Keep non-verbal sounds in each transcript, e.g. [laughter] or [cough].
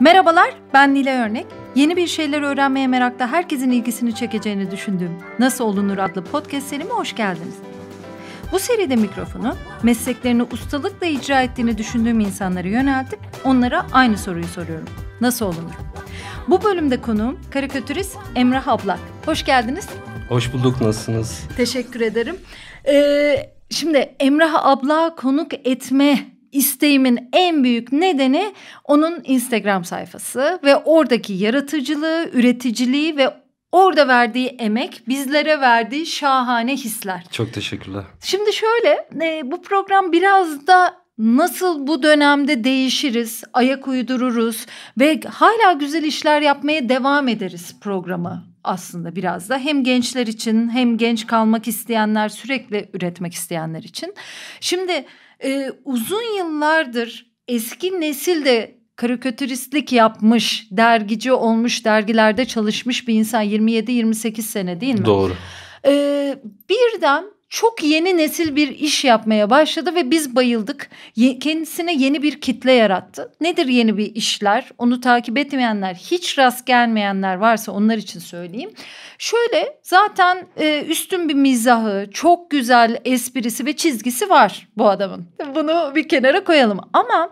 Merhabalar, ben Nile Örnek. Yeni bir şeyler öğrenmeye merakla herkesin ilgisini çekeceğini düşündüğüm Nasıl Olunur adlı podcast serime hoş geldiniz. Bu seride mikrofonu mesleklerini ustalıkla icra ettiğini düşündüğüm insanlara yöneltip onlara aynı soruyu soruyorum. Nasıl olunur? Bu bölümde konuğum karikatürist Emrah Ablak. Hoş geldiniz. Hoş bulduk, nasılsınız? Teşekkür ederim. Ee, şimdi Emrah Abla konuk etme isteğimin en büyük nedeni onun Instagram sayfası ve oradaki yaratıcılığı, üreticiliği ve Orada verdiği emek, bizlere verdiği şahane hisler. Çok teşekkürler. Şimdi şöyle, e, bu program biraz da nasıl bu dönemde değişiriz, ayak uydururuz ve hala güzel işler yapmaya devam ederiz programı aslında biraz da hem gençler için hem genç kalmak isteyenler sürekli üretmek isteyenler için. Şimdi e, uzun yıllardır eski nesil de karikatüristlik yapmış, dergici olmuş, dergilerde çalışmış bir insan 27-28 sene değil mi? Doğru. E, birden çok yeni nesil bir iş yapmaya başladı ve biz bayıldık. Ye kendisine yeni bir kitle yarattı. Nedir yeni bir işler? Onu takip etmeyenler, hiç rast gelmeyenler varsa onlar için söyleyeyim. Şöyle zaten e, üstün bir mizahı, çok güzel esprisi ve çizgisi var bu adamın. Bunu bir kenara koyalım. Ama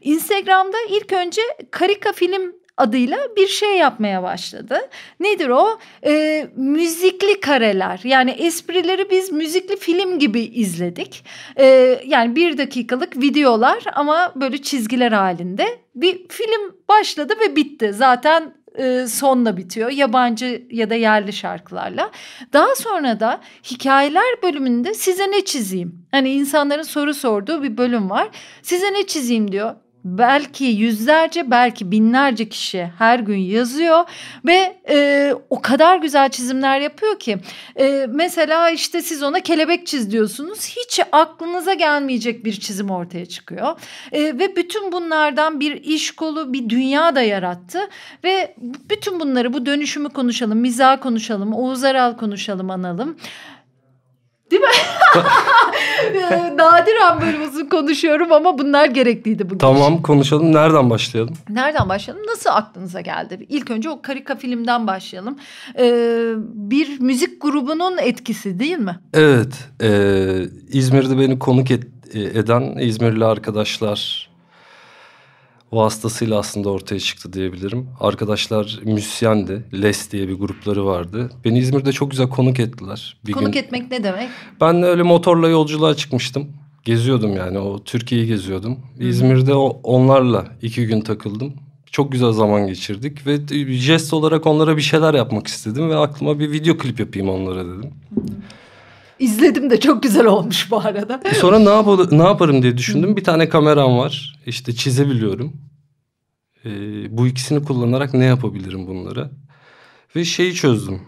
Instagram'da ilk önce karika film adıyla bir şey yapmaya başladı. Nedir o? E, müzikli kareler yani esprileri biz müzikli film gibi izledik. E, yani bir dakikalık videolar ama böyle çizgiler halinde bir film başladı ve bitti. Zaten e, sonla bitiyor. Yabancı ya da yerli şarkılarla. Daha sonra da hikayeler bölümünde size ne çizeyim? Hani insanların soru sorduğu bir bölüm var. Size ne çizeyim diyor belki yüzlerce belki binlerce kişi her gün yazıyor ve e, o kadar güzel çizimler yapıyor ki e, mesela işte siz ona kelebek çiz diyorsunuz hiç aklınıza gelmeyecek bir çizim ortaya çıkıyor e, ve bütün bunlardan bir iş kolu bir dünya da yarattı ve bütün bunları bu dönüşümü konuşalım miza konuşalım Oğuz Aral konuşalım analım Değil mi? Nadiren böyle uzun konuşuyorum ama bunlar gerekliydi bugün. Tamam konuşalım. Nereden başlayalım? Nereden başlayalım? Nasıl aklınıza geldi? İlk önce o karika filmden başlayalım. Ee, bir müzik grubunun etkisi değil mi? Evet. E, İzmir'de beni konuk et, e, eden İzmirli arkadaşlar vasıtasıyla aslında ortaya çıktı diyebilirim. Arkadaşlar müzisyendi. Les diye bir grupları vardı. Beni İzmir'de çok güzel konuk ettiler. Bir konuk gün... etmek ne demek? Ben de öyle motorla yolculuğa çıkmıştım. Geziyordum yani o Türkiye'yi geziyordum. İzmir'de o, onlarla iki gün takıldım. Çok güzel zaman geçirdik ve jest olarak onlara bir şeyler yapmak istedim ve aklıma bir video klip yapayım onlara dedim. Hı. İzledim de çok güzel olmuş bu arada. E sonra ne, yap ne yaparım diye düşündüm. Bir tane kameram var. İşte çizebiliyorum. Ee, bu ikisini kullanarak ne yapabilirim bunları? Ve şeyi çözdüm.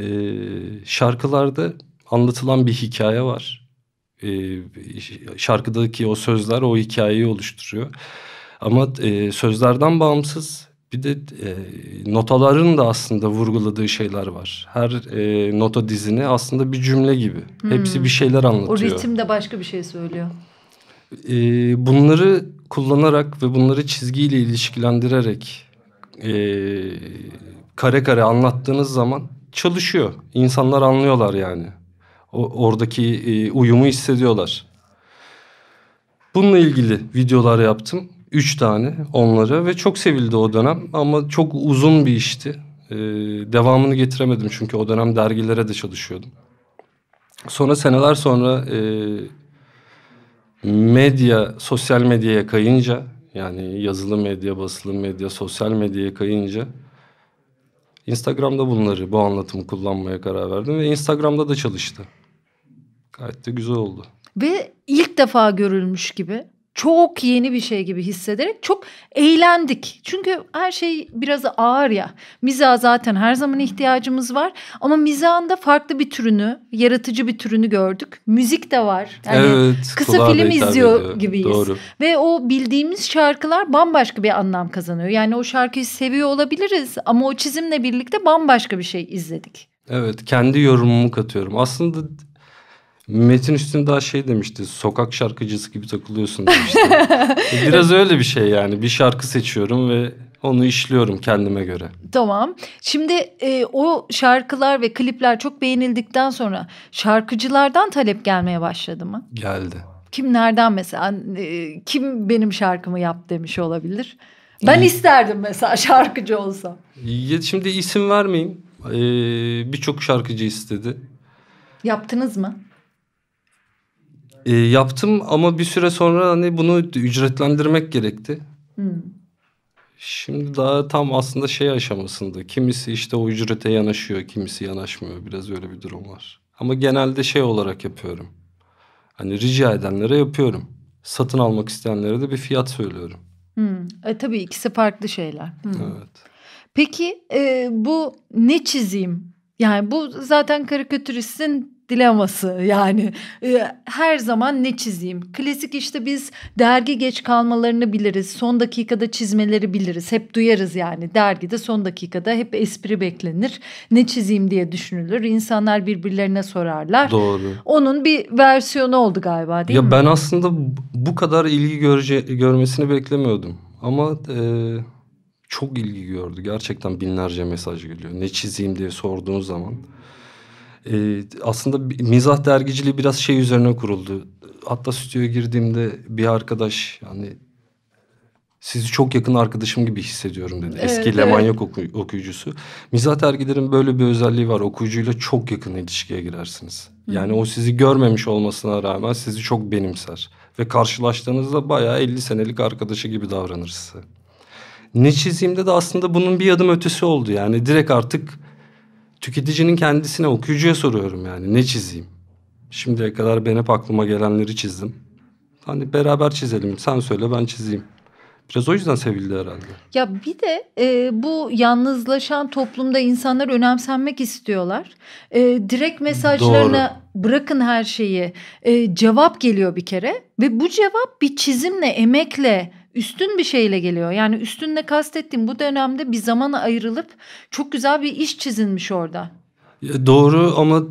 Ee, şarkılarda anlatılan bir hikaye var. Ee, şarkıdaki o sözler o hikayeyi oluşturuyor. Ama e, sözlerden bağımsız bir de e, notaların da aslında vurguladığı şeyler var. Her e, nota dizini aslında bir cümle gibi. Hmm. Hepsi bir hmm. şeyler anlatıyor. O ritim de başka bir şey söylüyor. E, bunları kullanarak ve bunları çizgiyle ilişkilendirerek e, kare kare anlattığınız zaman çalışıyor. İnsanlar anlıyorlar yani. O, oradaki e, uyumu hissediyorlar. Bununla ilgili videolar yaptım. Üç tane onları ve çok sevildi o dönem ama çok uzun bir işti. Ee, devamını getiremedim çünkü o dönem dergilere de çalışıyordum. Sonra seneler sonra e, medya, sosyal medyaya kayınca yani yazılı medya, basılı medya, sosyal medyaya kayınca Instagram'da bunları, bu anlatımı kullanmaya karar verdim ve Instagram'da da çalıştı. Gayet de güzel oldu. Ve ilk defa görülmüş gibi çok yeni bir şey gibi hissederek çok eğlendik. Çünkü her şey biraz ağır ya. Miza zaten her zaman ihtiyacımız var. Ama mizahın da farklı bir türünü, yaratıcı bir türünü gördük. Müzik de var. Yani evet, kısa film izliyor ediyor. gibiyiz. Doğru. Ve o bildiğimiz şarkılar bambaşka bir anlam kazanıyor. Yani o şarkıyı seviyor olabiliriz ama o çizimle birlikte bambaşka bir şey izledik. Evet kendi yorumumu katıyorum. Aslında Metin Üstün daha şey demişti. Sokak şarkıcısı gibi takılıyorsun demişti. E, biraz [laughs] öyle bir şey yani. Bir şarkı seçiyorum ve onu işliyorum kendime göre. Tamam. Şimdi e, o şarkılar ve klipler çok beğenildikten sonra şarkıcılardan talep gelmeye başladı mı? Geldi. Kim nereden mesela e, kim benim şarkımı yap demiş olabilir? Ben isterdim mesela [laughs] şarkıcı olsa. Ya şimdi isim vermeyeyim. Ee, Birçok şarkıcı istedi. Yaptınız mı? E, yaptım ama bir süre sonra hani bunu ücretlendirmek gerekti. Hmm. Şimdi daha tam aslında şey aşamasında. Kimisi işte o ücrete yanaşıyor, kimisi yanaşmıyor. Biraz öyle bir durum var. Ama genelde şey olarak yapıyorum. Hani rica edenlere yapıyorum. Satın almak isteyenlere de bir fiyat söylüyorum. Hmm. E, tabii ikisi farklı şeyler. Hmm. Evet. Peki e, bu ne çizeyim? Yani bu zaten karikatüristin dileması yani e, her zaman ne çizeyim klasik işte biz dergi geç kalmalarını biliriz son dakikada çizmeleri biliriz hep duyarız yani dergide son dakikada hep espri beklenir ne çizeyim diye düşünülür insanlar birbirlerine sorarlar doğru onun bir versiyonu oldu galiba değil ya mi? ben aslında bu kadar ilgi görece görmesini beklemiyordum ama e, çok ilgi gördü gerçekten binlerce mesaj geliyor ne çizeyim diye sorduğun zaman e, aslında mizah dergiciliği biraz şey üzerine kuruldu. Hatta stüdyoya girdiğimde bir arkadaş yani sizi çok yakın arkadaşım gibi hissediyorum dedi. Evet, Eski evet. Lemanyak oku, okuyucusu. Mizah dergilerin böyle bir özelliği var. Okuyucuyla çok yakın ilişkiye girersiniz. Hı. Yani o sizi görmemiş olmasına rağmen sizi çok benimser. Ve karşılaştığınızda bayağı 50 senelik arkadaşı gibi davranır size. Ne çizimde de aslında bunun bir adım ötesi oldu. Yani direkt artık tüketicinin kendisine okuyucuya soruyorum yani ne çizeyim? Şimdiye kadar ben hep aklıma gelenleri çizdim. Hani beraber çizelim sen söyle ben çizeyim. Biraz o yüzden sevildi herhalde. Ya bir de e, bu yalnızlaşan toplumda insanlar önemsenmek istiyorlar. E, direkt mesajlarına Doğru. bırakın her şeyi. E, cevap geliyor bir kere ve bu cevap bir çizimle, emekle, üstün bir şeyle geliyor. Yani üstünle kastettiğim bu dönemde bir zamana ayrılıp çok güzel bir iş çizilmiş orada. Doğru ama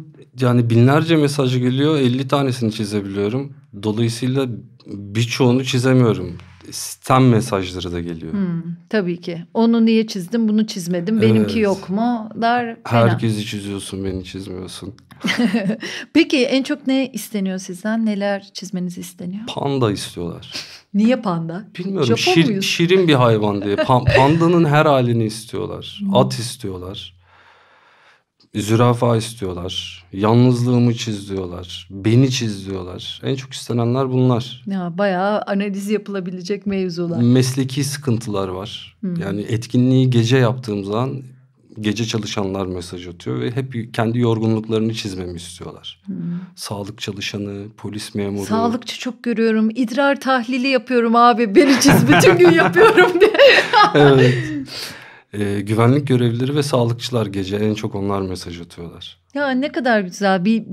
yani binlerce mesaj geliyor 50 tanesini çizebiliyorum. Dolayısıyla birçoğunu çizemiyorum. Sistem mesajları da geliyor. Hmm, tabii ki. Onu niye çizdim bunu çizmedim benimki yok mu der. Fena. Herkesi çiziyorsun beni çizmiyorsun. [laughs] Peki en çok ne isteniyor sizden? Neler çizmeniz isteniyor? Panda istiyorlar. [laughs] Niye panda? Bilmiyorum. Japon şir, muyuz? Şirin bir hayvan diye. Pa [laughs] pandanın her halini istiyorlar. Hmm. At istiyorlar. Zürafa istiyorlar. Yalnızlığımı çiz diyorlar. Beni çiz diyorlar. En çok istenenler bunlar. Ya bayağı analiz yapılabilecek mevzular. Mesleki sıkıntılar var. Hı. Hmm. Yani etkinliği gece yaptığım zaman gece çalışanlar mesaj atıyor ve hep kendi yorgunluklarını çizmemi istiyorlar. Hmm. Sağlık çalışanı, polis memuru. Sağlıkçı çok görüyorum. İdrar tahlili yapıyorum abi. Beni çiz bütün gün yapıyorum diye. [laughs] evet. Ee, güvenlik görevlileri ve sağlıkçılar gece en çok onlar mesaj atıyorlar. Ya ne kadar güzel bir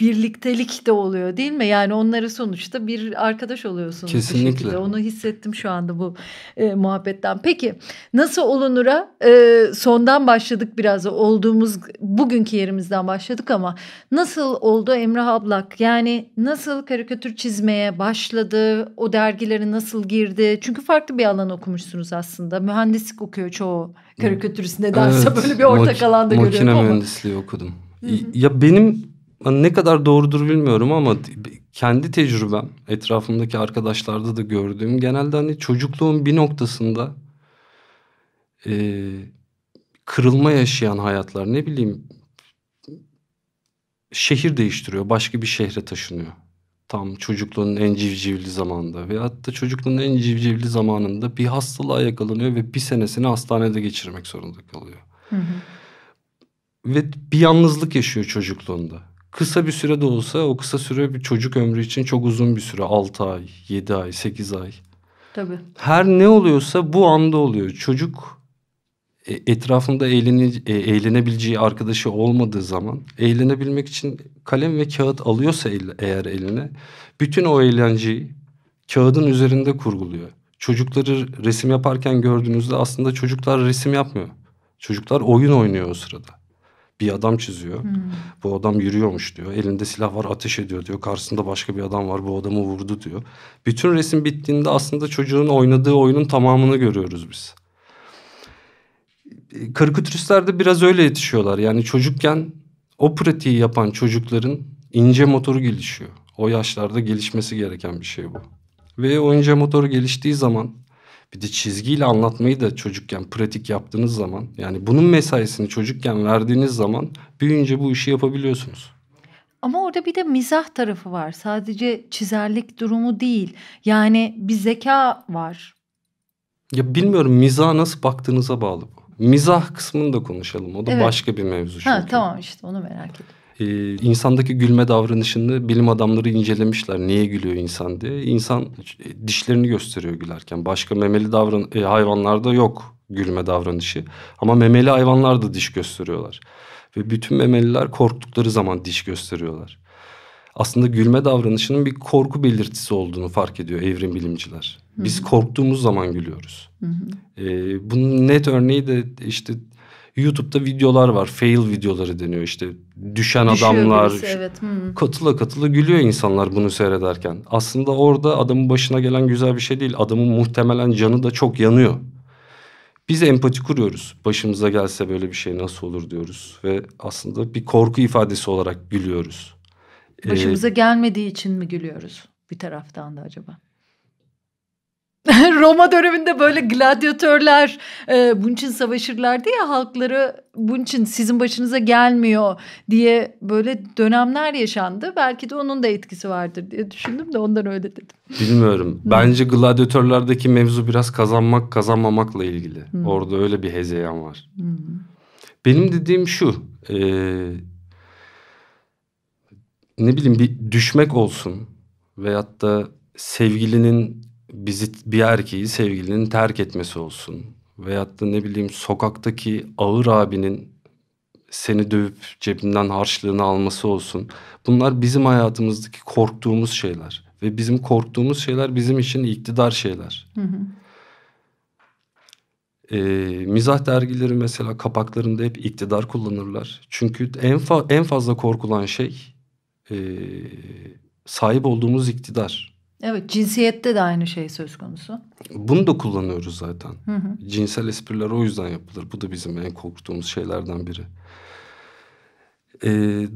birliktelik de oluyor değil mi? Yani onları sonuçta bir arkadaş oluyorsunuz. Kesinlikle. Bir Onu hissettim şu anda bu e, muhabbetten. Peki nasıl olunura e, sondan başladık biraz olduğumuz bugünkü yerimizden başladık ama nasıl oldu Emrah Ablak? Yani nasıl karikatür çizmeye başladı? O dergileri nasıl girdi? Çünkü farklı bir alan okumuşsunuz aslında. Mühendislik okuyor çoğu karikatürist nedense evet, böyle bir ortak alanda görüyorum ama. Makine mühendisliği okudum. Ya benim Hani ne kadar doğrudur bilmiyorum ama kendi tecrübem etrafımdaki arkadaşlarda da gördüğüm genelde hani çocukluğun bir noktasında e, kırılma yaşayan hayatlar ne bileyim şehir değiştiriyor başka bir şehre taşınıyor. Tam çocukluğun en civcivli zamanında ve da çocukluğun en civcivli zamanında bir hastalığa yakalanıyor ve bir senesini hastanede geçirmek zorunda kalıyor. Hı hı. Ve bir yalnızlık yaşıyor çocukluğunda kısa bir süre de olsa o kısa süre bir çocuk ömrü için çok uzun bir süre. altı ay, yedi ay, sekiz ay. Tabii. Her ne oluyorsa bu anda oluyor. Çocuk e, etrafında eğlene, e, eğlenebileceği arkadaşı olmadığı zaman eğlenebilmek için kalem ve kağıt alıyorsa eğer eline bütün o eğlenceyi kağıdın üzerinde kurguluyor. Çocukları resim yaparken gördüğünüzde aslında çocuklar resim yapmıyor. Çocuklar oyun oynuyor o sırada bir adam çiziyor. Hmm. Bu adam yürüyormuş diyor. Elinde silah var ateş ediyor diyor. Karşısında başka bir adam var bu adamı vurdu diyor. Bütün resim bittiğinde aslında çocuğun oynadığı oyunun tamamını görüyoruz biz. E, karikatüristler de biraz öyle yetişiyorlar. Yani çocukken o pratiği yapan çocukların ince motoru gelişiyor. O yaşlarda gelişmesi gereken bir şey bu. Ve o ince motoru geliştiği zaman bir de çizgiyle anlatmayı da çocukken pratik yaptığınız zaman yani bunun mesaisini çocukken verdiğiniz zaman büyüyünce bu işi yapabiliyorsunuz. Ama orada bir de mizah tarafı var. Sadece çizerlik durumu değil. Yani bir zeka var. Ya bilmiyorum mizah nasıl baktığınıza bağlı bu. Mizah kısmını da konuşalım. O da evet. başka bir mevzu Ha, tamam işte onu merak ettim e, insandaki gülme davranışını bilim adamları incelemişler. Niye gülüyor insan diye. İnsan e, dişlerini gösteriyor gülerken. Başka memeli davran e, hayvanlarda yok gülme davranışı. Ama memeli hayvanlar da diş gösteriyorlar. Ve bütün memeliler korktukları zaman diş gösteriyorlar. Aslında gülme davranışının bir korku belirtisi olduğunu fark ediyor evrim bilimciler. Biz korktuğumuz zaman gülüyoruz. Hı-hı. Ee, bunun net örneği de işte YouTube'da videolar var. Fail videoları deniyor işte. Düşen Düşüyor adamlar. Birisi, evet. Hmm. Katıla katıla gülüyor insanlar bunu seyrederken. Aslında orada adamın başına gelen güzel bir şey değil. Adamın muhtemelen canı da çok yanıyor. Biz empati kuruyoruz. Başımıza gelse böyle bir şey nasıl olur diyoruz. Ve aslında bir korku ifadesi olarak gülüyoruz. Başımıza ee, gelmediği için mi gülüyoruz bir taraftan da acaba? [laughs] Roma döneminde böyle gladyatörler e, bunun için savaşırlar diye halkları bunun için sizin başınıza gelmiyor diye böyle dönemler yaşandı. Belki de onun da etkisi vardır diye düşündüm de ondan öyle dedim. Bilmiyorum. Bence gladyatörlerdeki mevzu biraz kazanmak kazanmamakla ilgili. Hmm. Orada öyle bir hezeyan var. Hmm. Benim dediğim şu. E, ne bileyim bir düşmek olsun veyahut da sevgilinin bizi bir erkeği sevgilinin terk etmesi olsun. Veyahut da ne bileyim sokaktaki ağır abinin seni dövüp cebinden harçlığını alması olsun. Bunlar bizim hayatımızdaki korktuğumuz şeyler. Ve bizim korktuğumuz şeyler bizim için iktidar şeyler. Hı hı. E, mizah dergileri mesela kapaklarında hep iktidar kullanırlar. Çünkü en, fa en fazla korkulan şey e, sahip olduğumuz iktidar. Evet cinsiyette de aynı şey söz konusu. Bunu da kullanıyoruz zaten. Hı hı. Cinsel espriler o yüzden yapılır. Bu da bizim en korktuğumuz şeylerden biri. E,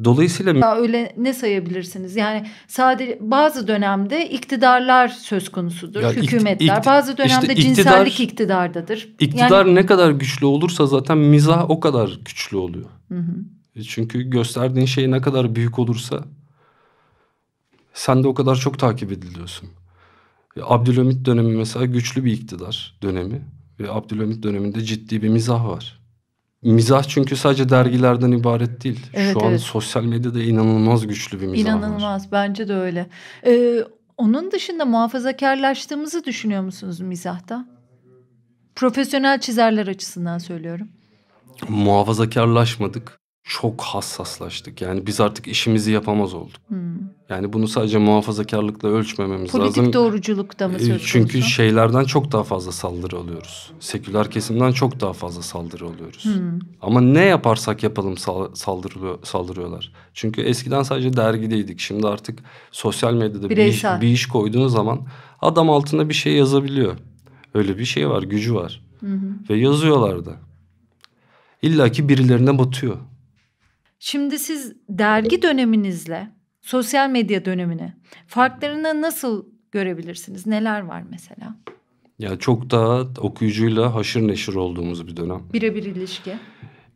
dolayısıyla ya öyle ne sayabilirsiniz? Yani sadece bazı dönemde iktidarlar söz konusudur, ya hükümetler. Ikt, bazı dönemde işte iktidar, cinsellik iktidardadır. İktidar yani... ne kadar güçlü olursa zaten mizah o kadar güçlü oluyor. Hı hı. E, çünkü gösterdiğin şey ne kadar büyük olursa sen de o kadar çok takip ediliyorsun. Abdülhamit dönemi mesela güçlü bir iktidar dönemi ve Abdülhamit döneminde ciddi bir mizah var. Mizah çünkü sadece dergilerden ibaret değil. Evet, Şu an evet. sosyal medyada inanılmaz güçlü bir mizah inanılmaz, var. İnanılmaz bence de öyle. Ee, onun dışında muhafazakarlaştığımızı düşünüyor musunuz mizahta? Profesyonel çizerler açısından söylüyorum. Muhafazakarlaşmadık çok hassaslaştık. Yani biz artık işimizi yapamaz olduk. Hmm. Yani bunu sadece muhafazakarlıkla ölçmememiz Politik lazım. Politik doğruculukta mı e, söz konusu? Çünkü şeylerden çok daha fazla saldırı alıyoruz. Seküler kesimden çok daha fazla saldırı alıyoruz. Hmm. Ama ne yaparsak yapalım sal saldırıyorlar. Çünkü eskiden sadece dergideydik. Şimdi artık sosyal medyada bir iş, bir iş koyduğunuz zaman adam altında bir şey yazabiliyor. Öyle bir şey var, gücü var. Hı Ve yazıyorlardı. İlla ki birilerine batıyor. Şimdi siz dergi döneminizle sosyal medya dönemini farklarını nasıl görebilirsiniz? Neler var mesela? Ya çok daha okuyucuyla haşır neşir olduğumuz bir dönem. Birebir ilişki.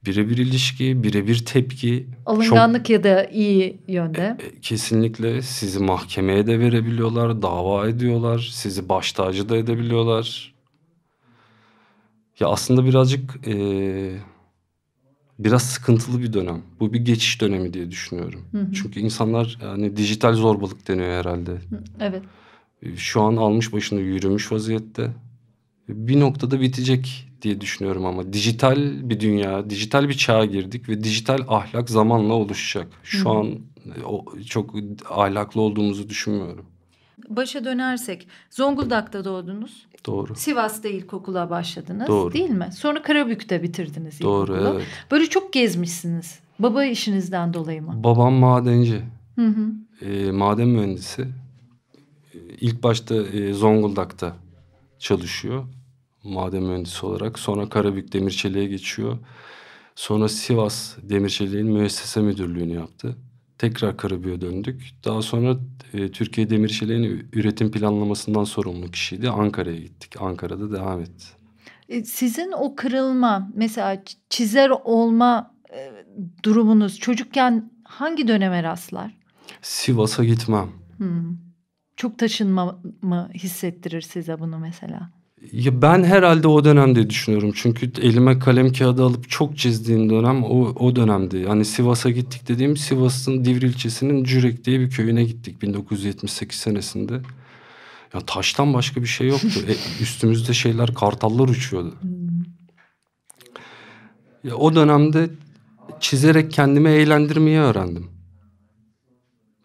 Birebir ilişki, birebir tepki. Alınganlık çok... ya da iyi yönde. E, e, kesinlikle sizi mahkemeye de verebiliyorlar, dava ediyorlar, sizi baş tacı da edebiliyorlar. Ya aslında birazcık e, biraz sıkıntılı bir dönem. Bu bir geçiş dönemi diye düşünüyorum. Hı hı. Çünkü insanlar yani dijital zorbalık deniyor herhalde. Hı, evet. Ee, şu an almış başını yürümüş vaziyette. Bir noktada bitecek diye düşünüyorum ama dijital bir dünya, dijital bir çağa girdik ve dijital ahlak zamanla oluşacak. Şu hı an e, o, çok ahlaklı olduğumuzu düşünmüyorum. Başa dönersek Zonguldak'ta doğdunuz. Doğru. Sivas'ta ilkokula başladınız Doğru. değil mi? Sonra Karabük'te bitirdiniz Doğru, ilkokulu. Doğru evet. Böyle çok gezmişsiniz. Baba işinizden dolayı mı? Babam madenci. Hı hı. E, maden mühendisi. Ee, ilk başta e, Zonguldak'ta çalışıyor. Maden mühendisi olarak. Sonra Karabük Demirçeliğe geçiyor. Sonra Sivas Demirçeliğin müessese müdürlüğünü yaptı tekrar Karabük'e döndük. Daha sonra e, Türkiye Demirçeliği'nin üretim planlamasından sorumlu kişiydi. Ankara'ya gittik. Ankara'da devam etti. E, sizin o kırılma mesela çizer olma e, durumunuz çocukken hangi döneme rastlar? Sivas'a gitmem. Hmm. Çok taşınma mı hissettirir size bunu mesela? Ya ben herhalde o dönemde düşünüyorum. Çünkü elime kalem kağıdı alıp çok çizdiğim dönem o, o dönemdi. Hani Sivas'a gittik dediğim Sivas'ın Divri ilçesinin Cürek diye bir köyüne gittik 1978 senesinde. Ya taştan başka bir şey yoktu. e, [laughs] üstümüzde şeyler kartallar uçuyordu. Hmm. Ya, o dönemde çizerek kendimi eğlendirmeyi öğrendim.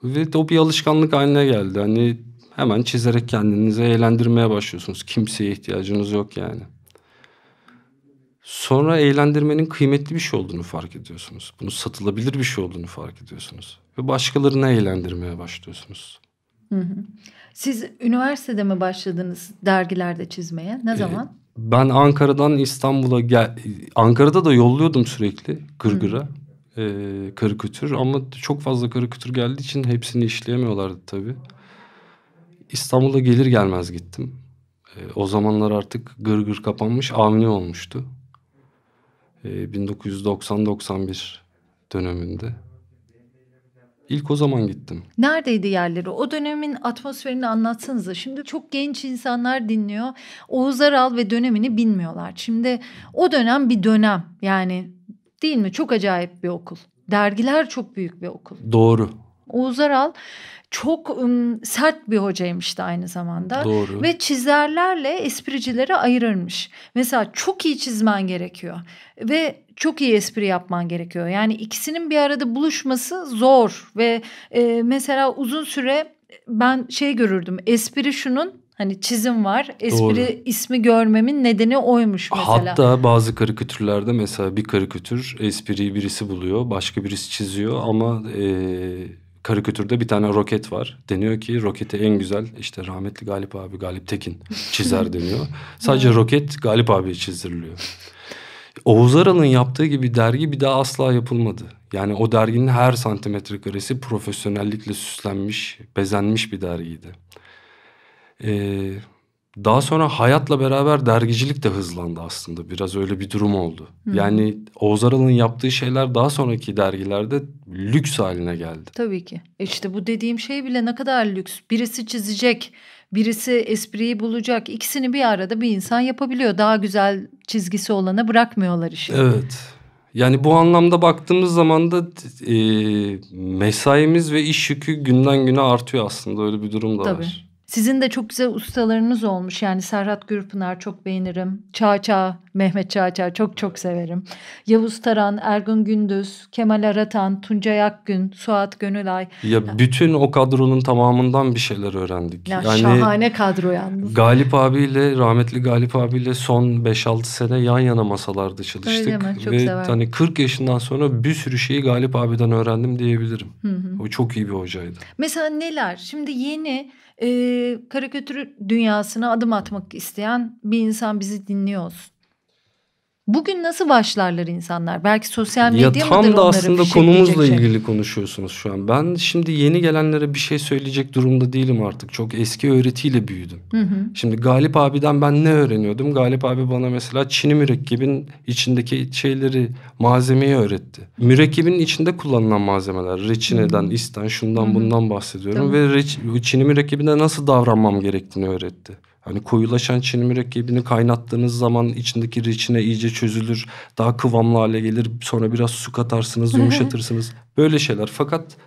Ve o bir alışkanlık haline geldi. Hani Hemen çizerek kendinizi eğlendirmeye başlıyorsunuz. Kimseye ihtiyacınız yok yani. Sonra eğlendirmenin kıymetli bir şey olduğunu fark ediyorsunuz. Bunu satılabilir bir şey olduğunu fark ediyorsunuz. Ve başkalarını eğlendirmeye başlıyorsunuz. Siz üniversitede mi başladınız dergilerde çizmeye? Ne ee, zaman? Ee, ben Ankara'dan İstanbul'a gel Ankara'da da yolluyordum sürekli gırgıra. Hı. E, karikatür ama çok fazla karikatür geldiği için hepsini işleyemiyorlardı tabii. İstanbul'a gelir gelmez gittim. E, o zamanlar artık gır gır kapanmış avni olmuştu. E, ee, 1990-91 döneminde. İlk o zaman gittim. Neredeydi yerleri? O dönemin atmosferini anlatsanıza. Şimdi çok genç insanlar dinliyor. Oğuz Aral ve dönemini bilmiyorlar. Şimdi o dönem bir dönem yani değil mi? Çok acayip bir okul. Dergiler çok büyük bir okul. Doğru. Oğuz Aral çok um, sert bir hocaymış da aynı zamanda. Doğru. Ve çizerlerle espricileri ayırırmış. Mesela çok iyi çizmen gerekiyor ve çok iyi espri yapman gerekiyor. Yani ikisinin bir arada buluşması zor ve e, mesela uzun süre ben şey görürdüm. Espri şunun Hani çizim var. Espri Doğru. ismi görmemin nedeni oymuş mesela. Hatta bazı karikatürlerde mesela bir karikatür espriyi birisi buluyor. Başka birisi çiziyor ama e, karikatürde bir tane roket var. Deniyor ki roketi en güzel işte rahmetli Galip abi Galip Tekin çizer [laughs] deniyor. Sadece roket Galip abi çizdiriliyor. Oğuz Aral'ın yaptığı gibi dergi bir daha asla yapılmadı. Yani o derginin her santimetre karesi profesyonellikle süslenmiş, bezenmiş bir dergiydi. Ee, daha sonra hayatla beraber dergicilik de hızlandı aslında. Biraz öyle bir durum oldu. Hı. Yani Oğuz Aral'ın yaptığı şeyler daha sonraki dergilerde lüks haline geldi. Tabii ki. E işte bu dediğim şey bile ne kadar lüks. Birisi çizecek, birisi espriyi bulacak. İkisini bir arada bir insan yapabiliyor. Daha güzel çizgisi olana bırakmıyorlar işi. Evet. Yani bu anlamda baktığımız zaman da e, mesaimiz ve iş yükü günden güne artıyor aslında. Öyle bir durum da Tabii. var. Sizin de çok güzel ustalarınız olmuş. Yani Serhat Gürpınar çok beğenirim. Çağçağ, Mehmet Çağçağ çok çok severim. Yavuz Taran, Ergun Gündüz, Kemal Aratan, Tuncay Akgün, Suat Gönülay. Ya bütün o kadronun tamamından bir şeyler öğrendik. Ya yani şahane kadro yalnız. Galip abiyle, rahmetli Galip abiyle son 5-6 sene yan yana masalarda çalıştık. Öyle mi? Çok Ve sever. hani 40 yaşından sonra bir sürü şeyi Galip abiden öğrendim diyebilirim. Hı hı. O çok iyi bir hocaydı. Mesela neler? Şimdi yeni e, karikatür dünyasına adım atmak isteyen bir insan bizi dinliyor olsun. Bugün nasıl başlarlar insanlar? Belki sosyal medya ya tam da aslında şey konumuzla şey? ilgili konuşuyorsunuz şu an. Ben şimdi yeni gelenlere bir şey söyleyecek durumda değilim artık. Çok eski öğretiyle büyüdüm. Hı hı. Şimdi Galip abi'den ben ne öğreniyordum? Galip abi bana mesela Çin'i mürekkebin içindeki şeyleri, malzemeyi öğretti. Mürekkebin içinde kullanılan malzemeler. Reçineden, hı hı. isten, şundan hı hı. bundan bahsediyorum. Tamam. Ve reç, Çin'i mürekkebinde nasıl davranmam gerektiğini öğretti. Hani koyulaşan çini mürekkebini kaynattığınız zaman içindeki reçine iyice çözülür. Daha kıvamlı hale gelir. Sonra biraz su katarsınız, yumuşatırsınız. Böyle şeyler. Fakat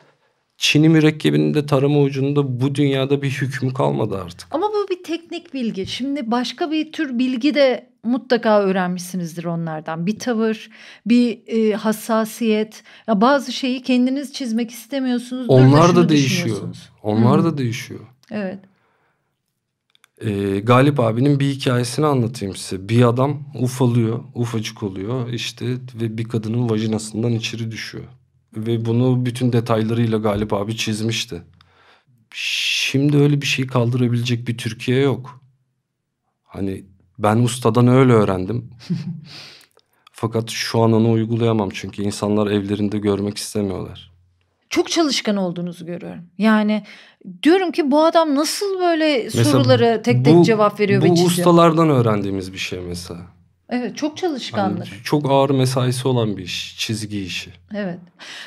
çini mürekkebinin de tarama ucunda bu dünyada bir hükmü kalmadı artık. Ama bu bir teknik bilgi. Şimdi başka bir tür bilgi de mutlaka öğrenmişsinizdir onlardan. Bir tavır, bir e, hassasiyet. Ya bazı şeyi kendiniz çizmek istemiyorsunuz. Onlar da değişiyor. Onlar hmm. da değişiyor. Evet e, Galip abinin bir hikayesini anlatayım size. Bir adam ufalıyor, ufacık oluyor işte ve bir kadının vajinasından içeri düşüyor. Ve bunu bütün detaylarıyla Galip abi çizmişti. Şimdi öyle bir şey kaldırabilecek bir Türkiye yok. Hani ben ustadan öyle öğrendim. [laughs] Fakat şu an onu uygulayamam çünkü insanlar evlerinde görmek istemiyorlar. Çok çalışkan olduğunuzu görüyorum. Yani Diyorum ki bu adam nasıl böyle mesela sorulara tek tek bu, cevap veriyor bu ve çiziyor. Bu ustalardan öğrendiğimiz bir şey mesela. Evet çok çalışkanlık. Yani çok ağır mesaisi olan bir iş, çizgi işi. Evet.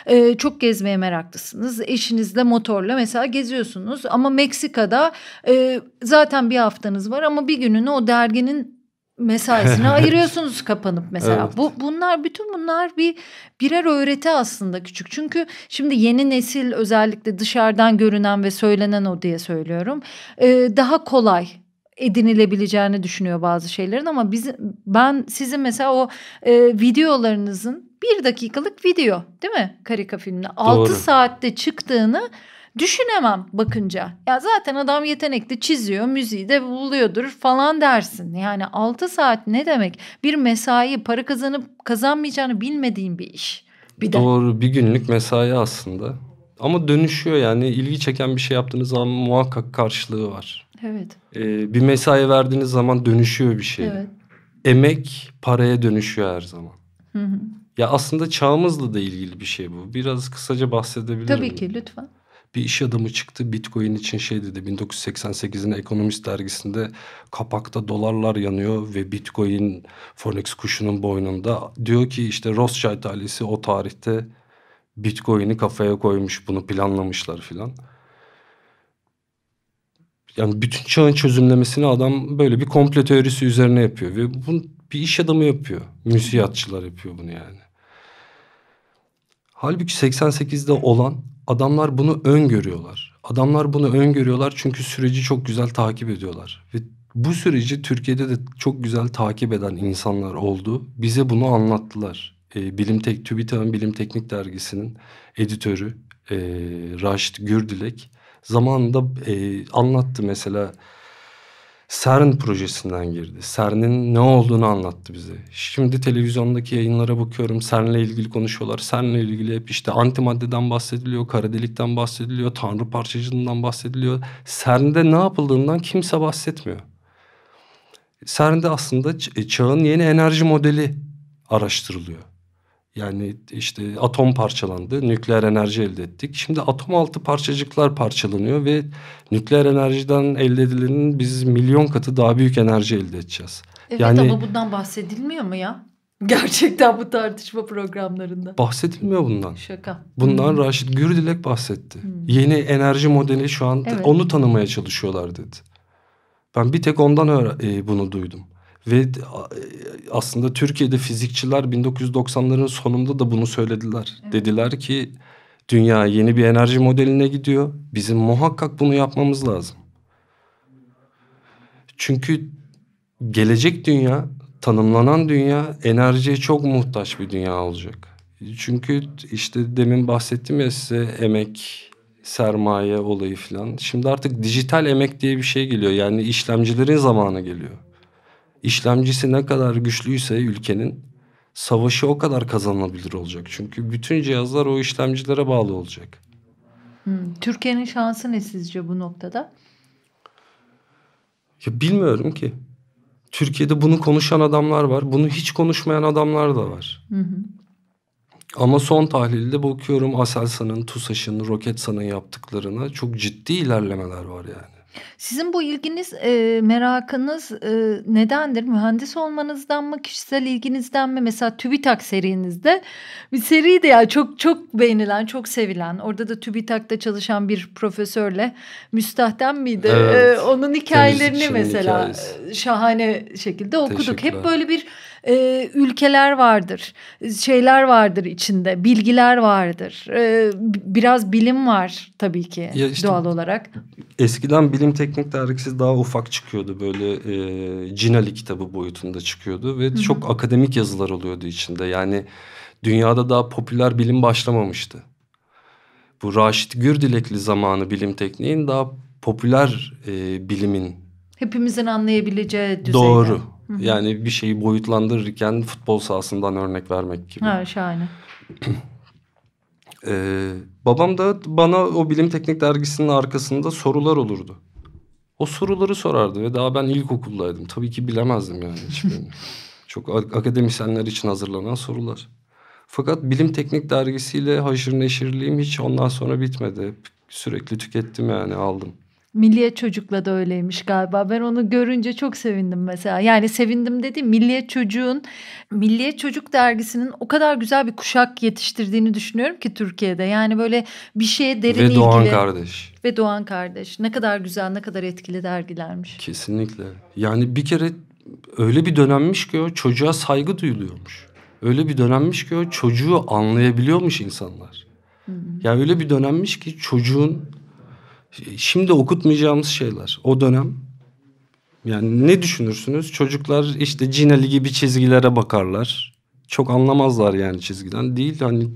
Ee, çok gezmeye meraklısınız. Eşinizle motorla mesela geziyorsunuz ama Meksika'da e, zaten bir haftanız var ama bir gününü o derginin mesaisine [laughs] ayırıyorsunuz kapanıp mesela. Evet. Bu bunlar bütün bunlar bir birer öğreti aslında küçük. Çünkü şimdi yeni nesil özellikle dışarıdan görünen ve söylenen o diye söylüyorum. E, daha kolay edinilebileceğini düşünüyor bazı şeylerin ama biz ben sizin mesela o e, videolarınızın bir dakikalık video değil mi karika filmine 6 saatte çıktığını Düşünemem bakınca. Ya zaten adam yetenekli çiziyor, müziği de buluyordur falan dersin. Yani 6 saat ne demek? Bir mesai para kazanıp kazanmayacağını bilmediğin bir iş. Bir de. Doğru bir günlük mesai aslında. Ama dönüşüyor yani ilgi çeken bir şey yaptığınız zaman muhakkak karşılığı var. Evet. Ee, bir mesai verdiğiniz zaman dönüşüyor bir şey. Evet. Emek paraya dönüşüyor her zaman. Hı hı. Ya aslında çağımızla da ilgili bir şey bu. Biraz kısaca bahsedebilir miyim? Tabii ki lütfen bir iş adamı çıktı Bitcoin için şey dedi 1988'in Ekonomist dergisinde kapakta dolarlar yanıyor ve Bitcoin Forex kuşunun boynunda. Diyor ki işte Rothschild ailesi o tarihte Bitcoin'i kafaya koymuş bunu planlamışlar filan. Yani bütün çağın çözümlemesini adam böyle bir komple teorisi üzerine yapıyor ve bunu bir iş adamı yapıyor. Müsiyatçılar yapıyor bunu yani. Halbuki 88'de olan adamlar bunu öngörüyorlar. Adamlar bunu öngörüyorlar çünkü süreci çok güzel takip ediyorlar. Ve bu süreci Türkiye'de de çok güzel takip eden insanlar oldu. Bize bunu anlattılar. E, Bilim Tek, TÜBİTAK'ın Bilim Teknik Dergisi'nin editörü e, Raşit Gürdilek zamanında e, anlattı mesela CERN projesinden girdi. CERN'in ne olduğunu anlattı bize. Şimdi televizyondaki yayınlara bakıyorum. CERN'le ilgili konuşuyorlar. CERN'le ilgili hep işte antimaddeden bahsediliyor, kara delikten bahsediliyor, tanrı parçacığından bahsediliyor. CERN'de ne yapıldığından kimse bahsetmiyor. CERN'de aslında çağın yeni enerji modeli araştırılıyor. Yani işte atom parçalandı, nükleer enerji elde ettik. Şimdi atom altı parçacıklar parçalanıyor ve nükleer enerjiden elde edilenin biz milyon katı daha büyük enerji elde edeceğiz. Evet yani, ama bundan bahsedilmiyor mu ya? [laughs] Gerçekten bu tartışma programlarında. Bahsedilmiyor bundan. Şaka. Bundan hmm. Raşit Gürdilek bahsetti. Hmm. Yeni enerji modeli şu an evet. onu tanımaya çalışıyorlar dedi. Ben bir tek ondan e, bunu duydum. Ve e, aslında Türkiye'de fizikçiler 1990'ların sonunda da bunu söylediler. Evet. Dediler ki dünya yeni bir enerji modeline gidiyor. Bizim muhakkak bunu yapmamız lazım. Çünkü gelecek dünya, tanımlanan dünya enerjiye çok muhtaç bir dünya olacak. Çünkü işte demin bahsettim ya size emek, sermaye olayı falan. Şimdi artık dijital emek diye bir şey geliyor. Yani işlemcilerin zamanı geliyor işlemcisi ne kadar güçlüyse ülkenin savaşı o kadar kazanılabilir olacak. Çünkü bütün cihazlar o işlemcilere bağlı olacak. Türkiye'nin şansı ne sizce bu noktada? Ya bilmiyorum ki. Türkiye'de bunu konuşan adamlar var. Bunu hiç konuşmayan adamlar da var. Hı hı. Ama son tahlilde bakıyorum Aselsan'ın, TUSAŞ'ın, Roketsan'ın yaptıklarına çok ciddi ilerlemeler var yani. Sizin bu ilginiz, e, merakınız, e, nedendir? Mühendis olmanızdan mı, kişisel ilginizden mi? Mesela TÜBİTAK serinizde bir seri de ya çok çok beğenilen, çok sevilen. Orada da TÜBİTAK'ta çalışan bir profesörle müstahdem miydi? Evet. E, onun hikayelerini mesela hikayesi. şahane şekilde okuduk. Hep böyle bir e, ülkeler vardır, şeyler vardır içinde, bilgiler vardır. E, biraz bilim var tabii ki ya işte, doğal olarak. Eskiden bilim teknik dergisi daha ufak çıkıyordu. Böyle e, Cinali kitabı boyutunda çıkıyordu ve Hı-hı. çok akademik yazılar oluyordu içinde. Yani dünyada daha popüler bilim başlamamıştı. Bu Raşit Gürdilekli zamanı bilim tekniğin daha popüler e, bilimin hepimizin anlayabileceği düzeyde. Doğru. Hı-hı. Yani bir şeyi boyutlandırırken futbol sahasından örnek vermek gibi. Ha, şahane. [clears throat] ee, babam da bana o bilim teknik dergisinin arkasında sorular olurdu. O soruları sorardı ve daha ben ilkokuldaydım. Tabii ki bilemezdim yani [laughs] hiçbirini. Çok akademisyenler için hazırlanan sorular. Fakat bilim teknik dergisiyle haşır neşirliğim hiç ondan sonra bitmedi. Sürekli tükettim yani aldım. Milliyet Çocuk'la da öyleymiş galiba. Ben onu görünce çok sevindim mesela. Yani sevindim dedi. Milliyet çocuğun, Milliyet Çocuk dergisinin o kadar güzel bir kuşak yetiştirdiğini düşünüyorum ki Türkiye'de. Yani böyle bir şeye derin Ve ilgili. Doğan kardeş. Ve Doğan kardeş. Ne kadar güzel, ne kadar etkili dergilermiş. Kesinlikle. Yani bir kere öyle bir dönemmiş ki o çocuğa saygı duyuluyormuş. Öyle bir dönemmiş ki o çocuğu anlayabiliyormuş insanlar. Hı hı. Yani öyle bir dönemmiş ki çocuğun şimdi okutmayacağımız şeyler o dönem. Yani ne düşünürsünüz? Çocuklar işte Cinali gibi çizgilere bakarlar. Çok anlamazlar yani çizgiden. Değil hani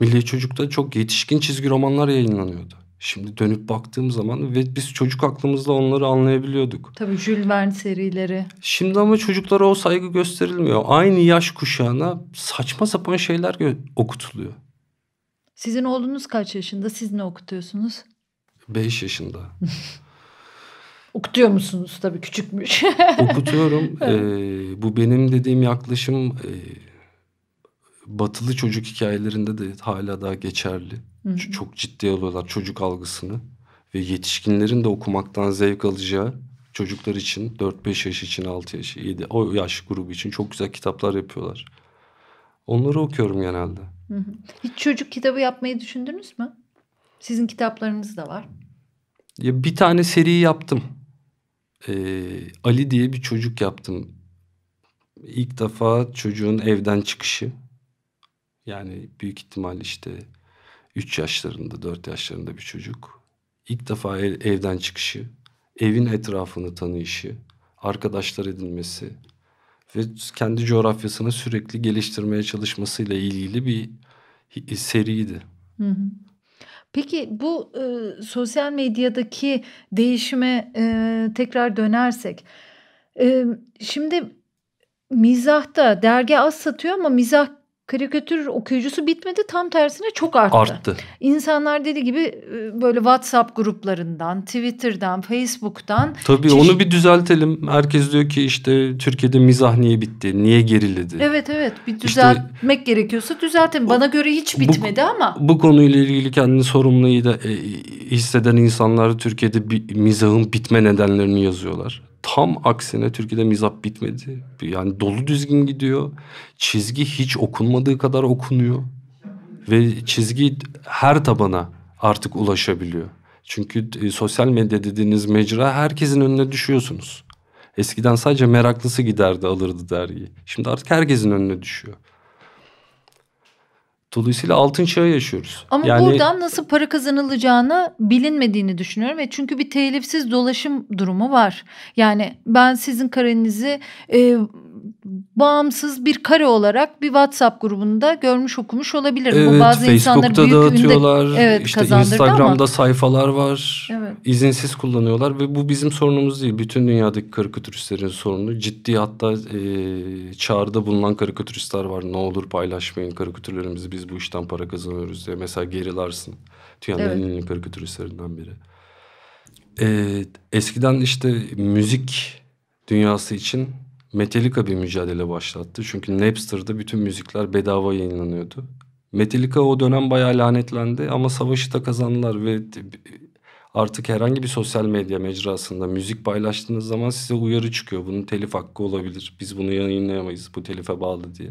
Milli Çocuk'ta çok yetişkin çizgi romanlar yayınlanıyordu. Şimdi dönüp baktığım zaman ve biz çocuk aklımızla onları anlayabiliyorduk. Tabii Jules Verne serileri. Şimdi ama çocuklara o saygı gösterilmiyor. Aynı yaş kuşağına saçma sapan şeyler okutuluyor. Sizin oğlunuz kaç yaşında? Siz ne okutuyorsunuz? 5 yaşında. [laughs] Okutuyor musunuz tabii küçükmüş. [laughs] Okutuyorum. Ee, bu benim dediğim yaklaşım e, batılı çocuk hikayelerinde de hala daha geçerli. Hı-hı. Çok ciddi alıyorlar çocuk algısını. Ve yetişkinlerin de okumaktan zevk alacağı çocuklar için 4-5 yaş için 6 yaş 7 o yaş grubu için çok güzel kitaplar yapıyorlar. Onları okuyorum genelde. Hı hı. Hiç çocuk kitabı yapmayı düşündünüz mü? Sizin kitaplarınız da var. Ya bir tane seri yaptım. Ee, Ali diye bir çocuk yaptım. İlk defa çocuğun evden çıkışı. Yani büyük ihtimal işte 3 yaşlarında, 4 yaşlarında bir çocuk. İlk defa ev, evden çıkışı, evin etrafını tanıyışı, arkadaşlar edinmesi ve kendi coğrafyasını sürekli geliştirmeye çalışmasıyla ilgili bir seriydi. Hı hı. Peki bu e, sosyal medyadaki değişime e, tekrar dönersek. E, şimdi da dergi az satıyor ama mizah karikatür okuyucusu bitmedi tam tersine çok arttı. Arttı. İnsanlar dediği gibi e, böyle WhatsApp gruplarından, Twitter'dan, Facebook'tan. Tabii çeşit... onu bir düzeltelim. Herkes diyor ki işte Türkiye'de mizah niye bitti, niye geriledi? Evet evet bir düzeltmek işte, gerekiyorsa düzeltin. Bana göre hiç bitmedi bu, ama. Bu konuyla ilgili kendini sorumlu da, e, hisseden insanlar Türkiye'de bir, mizahın bitme nedenlerini yazıyorlar. Tam aksine Türkiye'de mizap bitmedi. Yani dolu düzgün gidiyor. Çizgi hiç okunmadığı kadar okunuyor. Ve çizgi her tabana artık ulaşabiliyor. Çünkü e, sosyal medya dediğiniz mecra herkesin önüne düşüyorsunuz. Eskiden sadece meraklısı giderdi alırdı dergiyi. Şimdi artık herkesin önüne düşüyor. Dolayısıyla altın çağı yaşıyoruz. Ama yani... buradan nasıl para kazanılacağını bilinmediğini düşünüyorum. ve Çünkü bir telifsiz dolaşım durumu var. Yani ben sizin karenizi e, bağımsız bir kare olarak bir WhatsApp grubunda görmüş okumuş olabilir. Evet, Bu bazı Facebook'ta insanlar büyük dağıtıyorlar. Ünde, evet, işte Instagram'da ama. sayfalar var. Evet. İzinsiz kullanıyorlar ve bu bizim sorunumuz değil. Bütün dünyadaki karikatüristlerin sorunu. Ciddi hatta e, çağrıda bulunan karikatüristler var. Ne olur paylaşmayın karikatürlerimizi biz bu işten para kazanıyoruz diye. Mesela Geri Larson. Dünyanın evet. en ünlü karikatüristlerinden biri. E, eskiden işte müzik dünyası için Metallica bir mücadele başlattı. Çünkü Napster'da bütün müzikler bedava yayınlanıyordu. Metallica o dönem bayağı lanetlendi ama savaşı da kazandılar ve artık herhangi bir sosyal medya mecrasında müzik paylaştığınız zaman size uyarı çıkıyor. Bunun telif hakkı olabilir. Biz bunu yayınlayamayız. Bu telife bağlı diye.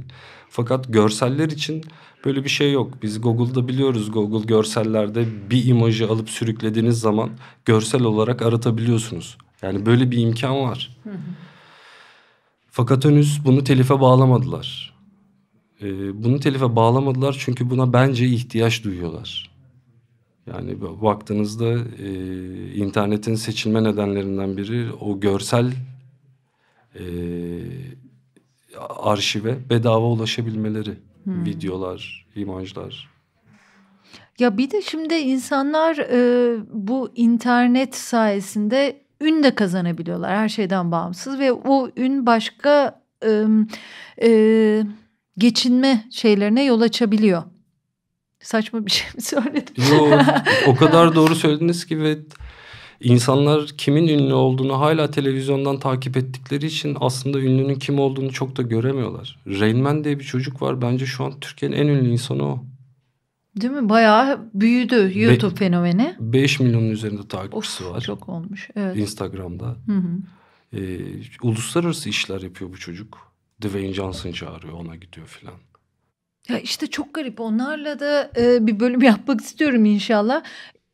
Fakat görseller için böyle bir şey yok. Biz Google'da biliyoruz. Google görsellerde bir imajı alıp sürüklediğiniz zaman görsel olarak aratabiliyorsunuz. Yani böyle bir imkan var. Hı hı. Fakat henüz bunu telife bağlamadılar. E, bunu telife bağlamadılar çünkü buna bence ihtiyaç duyuyorlar. Yani baktığınızda e, internetin seçilme nedenlerinden biri o görsel e, arşive bedava ulaşabilmeleri. Hmm. Videolar, imajlar. Ya bir de şimdi insanlar e, bu internet sayesinde ün de kazanabiliyorlar her şeyden bağımsız ve o ün başka e, e, geçinme şeylerine yol açabiliyor. Saçma bir şey mi söyledim? Yok [laughs] o kadar doğru söylediniz ki ve insanlar kimin ünlü olduğunu hala televizyondan takip ettikleri için aslında ünlünün kim olduğunu çok da göremiyorlar. Rain Man diye bir çocuk var. Bence şu an Türkiye'nin en ünlü insanı o. Değil mi? Bayağı büyüdü YouTube Be- fenomeni. 5 milyonun üzerinde takipçisi of, var. Çok olmuş. Evet. Instagram'da. Hı hı. Ee, uluslararası işler yapıyor bu çocuk. Dwayne Johnson çağırıyor ona gidiyor filan. Ya işte çok garip. Onlarla da e, bir bölüm yapmak istiyorum inşallah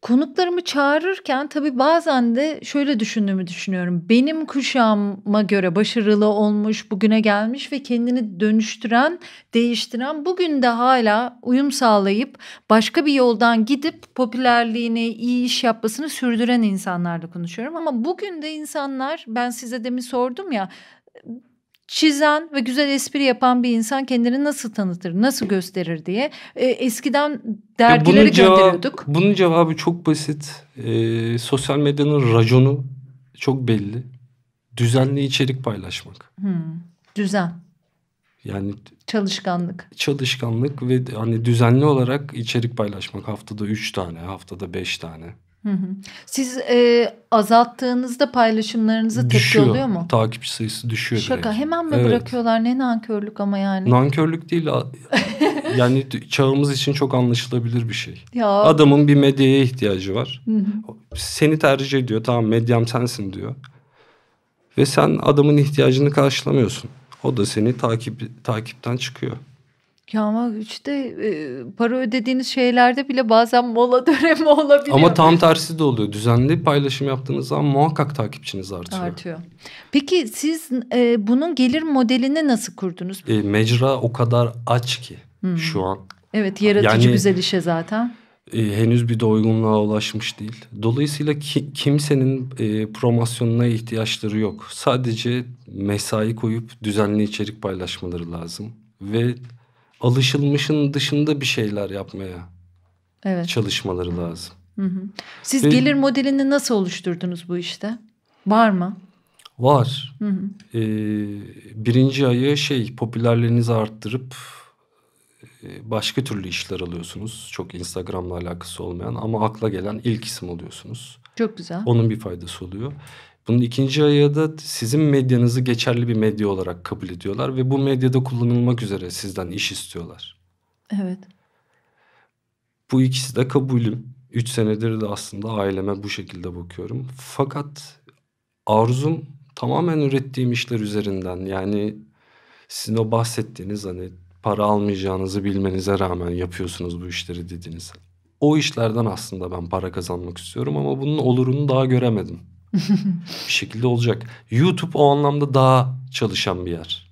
konuklarımı çağırırken tabii bazen de şöyle düşündüğümü düşünüyorum. Benim kuşağıma göre başarılı olmuş, bugüne gelmiş ve kendini dönüştüren, değiştiren, bugün de hala uyum sağlayıp başka bir yoldan gidip popülerliğini, iyi iş yapmasını sürdüren insanlarla konuşuyorum. Ama bugün de insanlar ben size demin sordum ya çizen ve güzel espri yapan bir insan kendini nasıl tanıtır, nasıl gösterir diye e, eskiden dergileri bunun cevabı, gönderiyorduk. Bunun cevabı çok basit. E, sosyal medyanın raconu çok belli. Düzenli içerik paylaşmak. Hmm, düzen. Yani çalışkanlık. Çalışkanlık ve hani düzenli olarak içerik paylaşmak haftada üç tane, haftada beş tane. Siz e, azalttığınızda paylaşımlarınızı düşüyor. tepki oluyor mu? Takipçi sayısı düşüyor Şaka direkt. hemen mi evet. bırakıyorlar? Ne nankörlük ama yani. Nankörlük değil. [laughs] yani çağımız için çok anlaşılabilir bir şey. Ya. Adamın bir medyaya ihtiyacı var. Seni tercih ediyor. Tamam medyam sensin diyor. Ve sen adamın ihtiyacını karşılamıyorsun. O da seni takip takipten çıkıyor. Ya ama işte e, para ödediğiniz şeylerde bile bazen mola [laughs] dönemi olabiliyor. Ama tam tersi de oluyor. Düzenli paylaşım yaptığınız zaman muhakkak takipçiniz artıyor. Artıyor. Peki siz e, bunun gelir modelini nasıl kurdunuz? E, mecra o kadar aç ki hmm. şu an. Evet yaratıcı yani, güzel işe zaten. E, henüz bir doygunluğa ulaşmış değil. Dolayısıyla ki, kimsenin e, promosyonuna ihtiyaçları yok. Sadece mesai koyup düzenli içerik paylaşmaları lazım. Ve alışılmışın dışında bir şeyler yapmaya evet. çalışmaları lazım. Hı hı. Siz Ve, gelir modelini nasıl oluşturdunuz bu işte? Var mı? Var. Hı hı. Ee, birinci ayı şey popülerliğinizi arttırıp e, başka türlü işler alıyorsunuz. Çok Instagram'la alakası olmayan ama akla gelen ilk isim oluyorsunuz. Çok güzel. Onun bir faydası oluyor. Bunun ikinci ayağı da sizin medyanızı geçerli bir medya olarak kabul ediyorlar ve bu medyada kullanılmak üzere sizden iş istiyorlar. Evet. Bu ikisi de kabulüm. Üç senedir de aslında aileme bu şekilde bakıyorum. Fakat arzum tamamen ürettiğim işler üzerinden yani sizin o bahsettiğiniz hani para almayacağınızı bilmenize rağmen yapıyorsunuz bu işleri dediniz. O işlerden aslında ben para kazanmak istiyorum ama bunun olurunu daha göremedim bir şekilde olacak. YouTube o anlamda daha çalışan bir yer.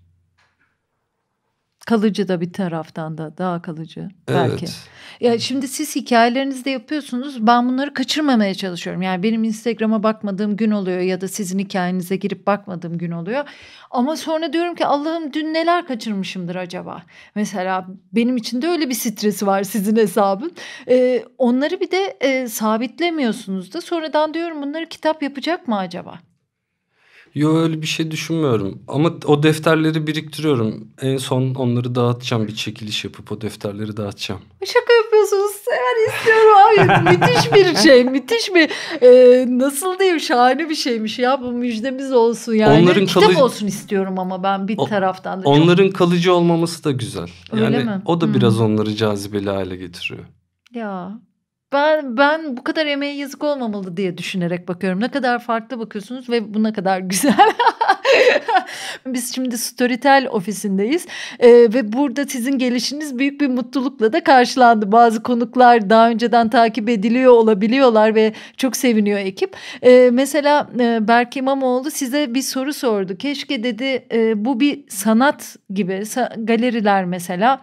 Kalıcı da bir taraftan da daha kalıcı belki. Evet. Ya şimdi siz hikayelerinizde yapıyorsunuz. Ben bunları kaçırmamaya çalışıyorum. Yani benim Instagram'a bakmadığım gün oluyor ya da sizin hikayenize girip bakmadığım gün oluyor. Ama sonra diyorum ki Allah'ım dün neler kaçırmışımdır acaba? Mesela benim için de öyle bir stresi var sizin hesabın. Ee, onları bir de e, sabitlemiyorsunuz da sonradan diyorum bunları kitap yapacak mı acaba? Yo öyle bir şey düşünmüyorum. Ama o defterleri biriktiriyorum. En son onları dağıtacağım. Bir çekiliş yapıp o defterleri dağıtacağım. Şaka yapıyorsunuz. Sever istiyorum abi. müthiş bir şey. Müthiş bir e, nasıl diyeyim şahane bir şeymiş ya. Bu müjdemiz olsun yani. Onların Kitap kalıcı... olsun istiyorum ama ben bir o, taraftan da. Çok... Onların kalıcı olmaması da güzel. Yani öyle mi? o da biraz hmm. onları cazibeli hale getiriyor. Ya ben ben bu kadar emeğe yazık olmamalı diye düşünerek bakıyorum. Ne kadar farklı bakıyorsunuz ve bu ne kadar güzel. [laughs] Biz şimdi Storytel ofisindeyiz ee, ve burada sizin gelişiniz büyük bir mutlulukla da karşılandı. Bazı konuklar daha önceden takip ediliyor olabiliyorlar ve çok seviniyor ekip. Ee, mesela e, Berk İmamoğlu size bir soru sordu. Keşke dedi e, bu bir sanat gibi galeriler mesela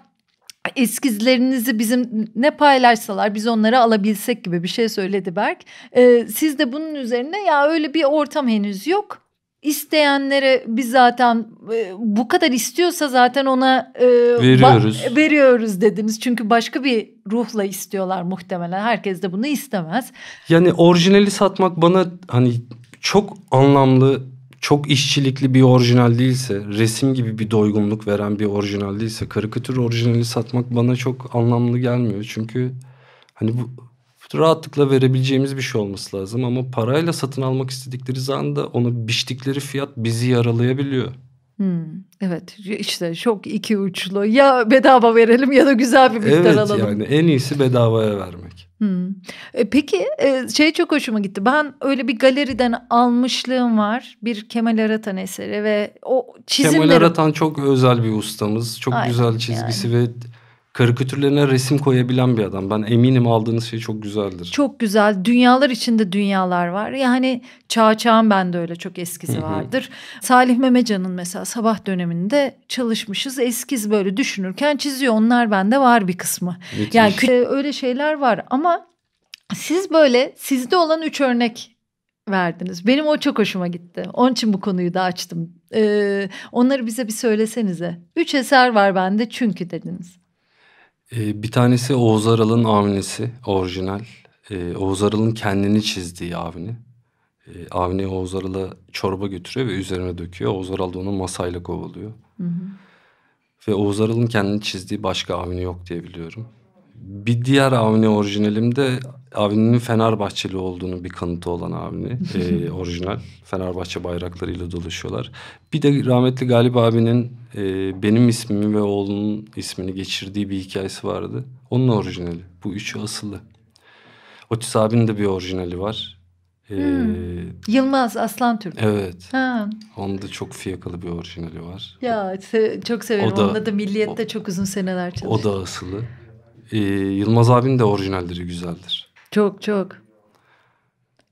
eskizlerinizi bizim ne paylaşsalar biz onları alabilsek gibi bir şey söyledi Berk. Ee, siz de bunun üzerine ya öyle bir ortam henüz yok. İsteyenlere biz zaten e, bu kadar istiyorsa zaten ona e, veriyoruz. veriyoruz dediniz. Çünkü başka bir ruhla istiyorlar muhtemelen. Herkes de bunu istemez. Yani orijinali satmak bana hani çok anlamlı çok işçilikli bir orijinal değilse, resim gibi bir doygunluk veren bir orijinal değilse, karikatür orijinali satmak bana çok anlamlı gelmiyor. Çünkü hani bu rahatlıkla verebileceğimiz bir şey olması lazım ama parayla satın almak istedikleri zaman da onu biçtikleri fiyat bizi yaralayabiliyor. Hmm, evet işte çok iki uçlu ya bedava verelim ya da güzel bir miktar evet, alalım. Evet yani en iyisi bedavaya vermek. Hmm. E, peki e, şey çok hoşuma gitti. Ben öyle bir galeriden almışlığım var. Bir Kemal Aratan eseri ve o çizimleri... Kemal Aratan çok özel bir ustamız. Çok Aynen, güzel çizgisi yani. ve karikatürlerine resim koyabilen bir adam. Ben eminim aldığınız şey çok güzeldir. Çok güzel. Dünyalar içinde dünyalar var. Yani Çağ Çağ'ın bende öyle çok eskisi vardır. Salih Memecan'ın mesela sabah döneminde çalışmışız. Eskiz böyle düşünürken çiziyor. Onlar bende var bir kısmı. Müthiş. Yani ee, öyle şeyler var ama siz böyle sizde olan üç örnek verdiniz. Benim o çok hoşuma gitti. Onun için bu konuyu da açtım. Ee, onları bize bir söylesenize. Üç eser var bende çünkü dediniz. Ee, bir tanesi Oğuz Aral'ın Avni'si orijinal. Ee, Oğuz Aral'ın kendini çizdiği Avni. Ee, Avni Oğuz Aral'a çorba götürüyor ve üzerine döküyor. Oğuz Aral da onu masayla kovalıyor. Hı hı. Ve Oğuz Aral'ın kendini çizdiği başka Avni yok diye biliyorum bir diğer Avni orijinalimde Avni'nin Fenerbahçeli olduğunu bir kanıtı olan Avni [laughs] e, orijinal. Fenerbahçe bayraklarıyla dolaşıyorlar. Bir de rahmetli Galip abinin e, benim ismimi ve oğlunun ismini geçirdiği bir hikayesi vardı. Onun orijinali. Bu üçü asılı. Otis abinin de bir orijinali var. Ee, Yılmaz Aslan Türk. Evet. Ha. Onun da çok fiyakalı bir orijinali var. Ya se çok severim. O da, Onunla da milliyette o, çok uzun seneler çalıştı. O da asılı e, Yılmaz abinin de orijinalleri güzeldir. Çok çok.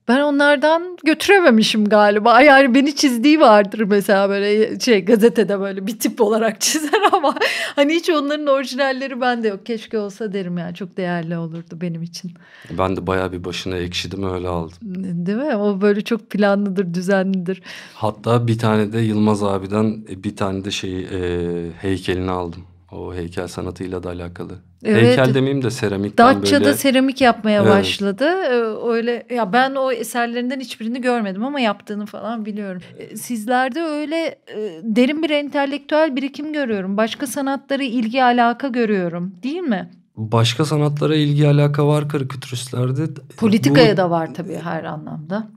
Ben onlardan götürememişim galiba. Yani beni çizdiği vardır mesela böyle şey gazetede böyle bir tip olarak [laughs] çizer ama hani hiç onların orijinalleri bende yok. Keşke olsa derim yani çok değerli olurdu benim için. Ben de baya bir başına ekşidim öyle aldım. Değil mi? O böyle çok planlıdır, düzenlidir. Hatta bir tane de Yılmaz abiden e, bir tane de şey e, heykelini aldım. O heykel sanatıyla da alakalı. Evet. Heykel demeyeyim de seramik. Datça'da böyle. seramik yapmaya evet. başladı. Ee, öyle ya ben o eserlerinden hiçbirini görmedim ama yaptığını falan biliyorum. Ee, sizlerde öyle e, derin bir entelektüel birikim görüyorum. Başka sanatları ilgi alaka görüyorum. Değil mi? başka sanatlara ilgi alaka var karikatüristlerde. Politikaya Bu, da var tabii her anlamda.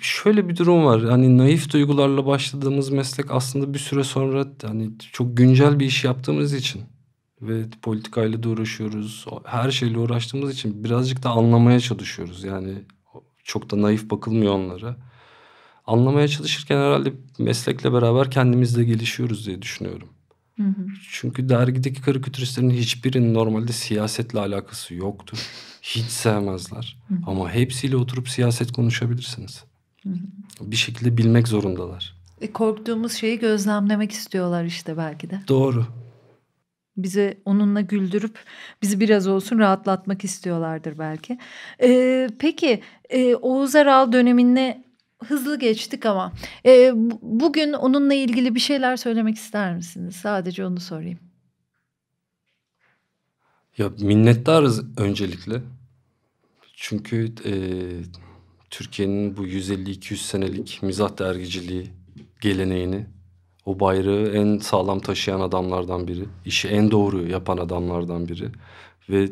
Şöyle bir durum var. Hani naif duygularla başladığımız meslek aslında bir süre sonra hani çok güncel bir iş yaptığımız için ve politikayla da uğraşıyoruz. Her şeyle uğraştığımız için birazcık da anlamaya çalışıyoruz. Yani çok da naif bakılmıyor onlara. Anlamaya çalışırken herhalde meslekle beraber kendimizle gelişiyoruz diye düşünüyorum. Çünkü dergideki karikatüristlerin hiçbirinin normalde siyasetle alakası yoktur. Hiç sevmezler. Hı hı. Ama hepsiyle oturup siyaset konuşabilirsiniz. Hı hı. Bir şekilde bilmek zorundalar. E, korktuğumuz şeyi gözlemlemek istiyorlar işte belki de. Doğru. Bizi onunla güldürüp bizi biraz olsun rahatlatmak istiyorlardır belki. Ee, peki e, Oğuz Aral döneminde hızlı geçtik ama e, bugün onunla ilgili bir şeyler söylemek ister misiniz? Sadece onu sorayım. Ya minnettarız öncelikle. Çünkü e, Türkiye'nin bu 150-200 senelik mizah dergiciliği geleneğini, o bayrağı en sağlam taşıyan adamlardan biri, işi en doğru yapan adamlardan biri ve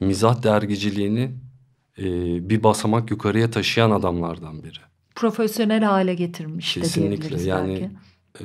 mizah dergiciliğini e, bir basamak yukarıya taşıyan adamlardan biri profesyonel hale getirmiş Kesinlikle. de diyebiliriz yani, belki. E...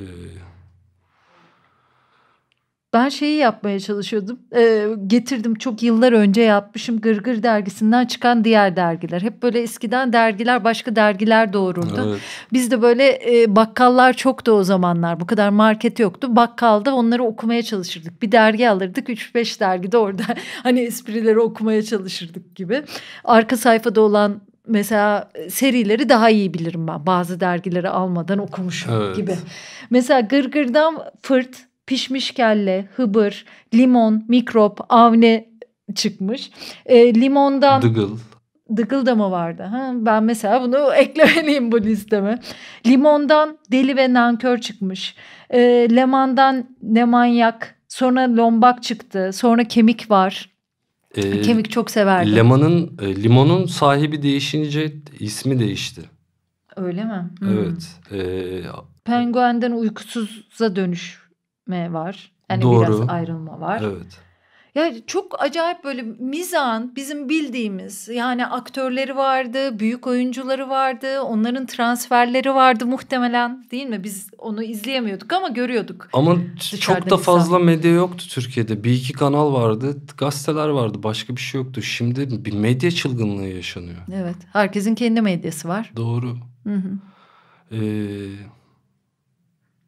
Ben şeyi yapmaya çalışıyordum. E, getirdim çok yıllar önce yapmışım Gırgır dergisinden çıkan diğer dergiler. Hep böyle eskiden dergiler başka dergiler doğururdu. Evet. Biz de böyle e, bakkallar çoktu o zamanlar. Bu kadar market yoktu. Bakkalda onları okumaya çalışırdık. Bir dergi alırdık. 3-5 dergi de orada [laughs] hani esprileri okumaya çalışırdık gibi. Arka sayfada olan mesela e, serileri daha iyi bilirim ben. Bazı dergileri almadan okumuşum evet. gibi. Mesela Gırgır'dan Fırt, Pişmiş Kelle, Hıbır, Limon, Mikrop, Avne çıkmış. E, limondan... Dıgıl. Dıgıl da mı vardı? Ha, ben mesela bunu [laughs] eklemeliyim bu listeme. Limondan Deli ve Nankör çıkmış. E, Leman'dan Nemanyak. Sonra Lombak çıktı. Sonra Kemik var. E, Kemik çok severdi. Lemanın, e, limonun sahibi değişince ismi değişti. Öyle mi? Hmm. Evet. E, Penguenden uykusuza dönüşme var. Yani Doğru. biraz ayrılma var. Evet. Yani çok acayip böyle mizan bizim bildiğimiz yani aktörleri vardı, büyük oyuncuları vardı, onların transferleri vardı muhtemelen değil mi? Biz onu izleyemiyorduk ama görüyorduk. Ama çok da fazla medya yoktu Türkiye'de. Bir iki kanal vardı, gazeteler vardı, başka bir şey yoktu. Şimdi bir medya çılgınlığı yaşanıyor. Evet, herkesin kendi medyası var. Doğru. Hı hı. Ee,